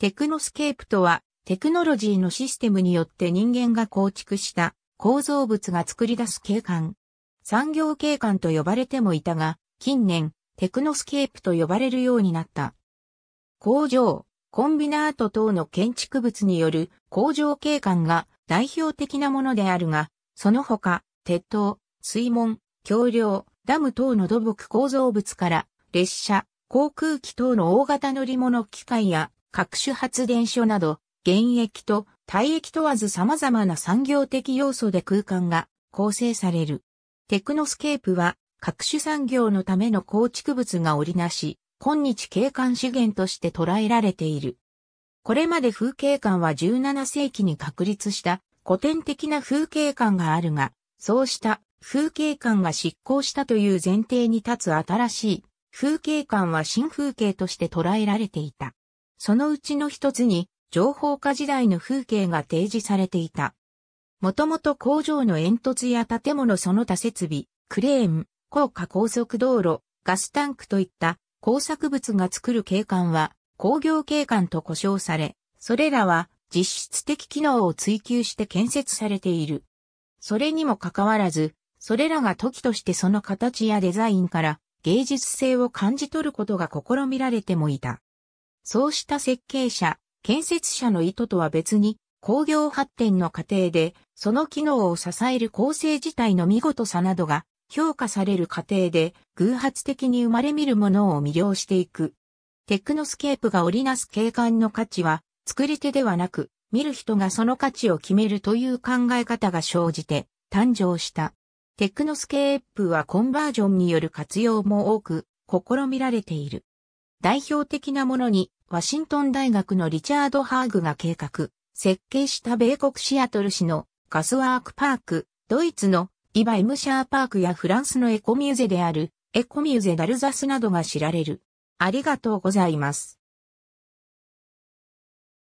テクノスケープとは、テクノロジーのシステムによって人間が構築した構造物が作り出す景観。産業景観と呼ばれてもいたが、近年、テクノスケープと呼ばれるようになった。工場、コンビナート等の建築物による工場景観が代表的なものであるが、その他、鉄塔、水門、橋梁、ダム等の土木構造物から、列車、航空機等の大型乗り物機械や各種発電所など、現役と体役問わず様々な産業的要素で空間が構成される。テクノスケープは各種産業のための構築物が織りなし、今日景観資源として捉えられている。これまで風景観は17世紀に確立した古典的な風景観があるが、そうした風景観が執行したという前提に立つ新しい風景観は新風景として捉えられていた。そのうちの一つに、情報化時代の風景が提示されていた。もともと工場の煙突や建物その他設備、クレーン、高架高速道路、ガスタンクといった工作物が作る景観は工業景観と呼称され、それらは実質的機能を追求して建設されている。それにもかかわらず、それらが時としてその形やデザインから芸術性を感じ取ることが試みられてもいた。そうした設計者、建設者の意図とは別に、工業発展の過程で、その機能を支える構成自体の見事さなどが評価される過程で偶発的に生まれ見るものを魅了していく。テクノスケープが織りなす景観の価値は作り手ではなく見る人がその価値を決めるという考え方が生じて誕生した。テクノスケープはコンバージョンによる活用も多く試みられている。代表的なものに、ワシントン大学のリチャード・ハーグが計画、設計した米国シアトル市のガスワークパーク、ドイツのイバ・エムシャーパークやフランスのエコミューゼであるエコミューゼ・ダルザスなどが知られる。ありがとうございます。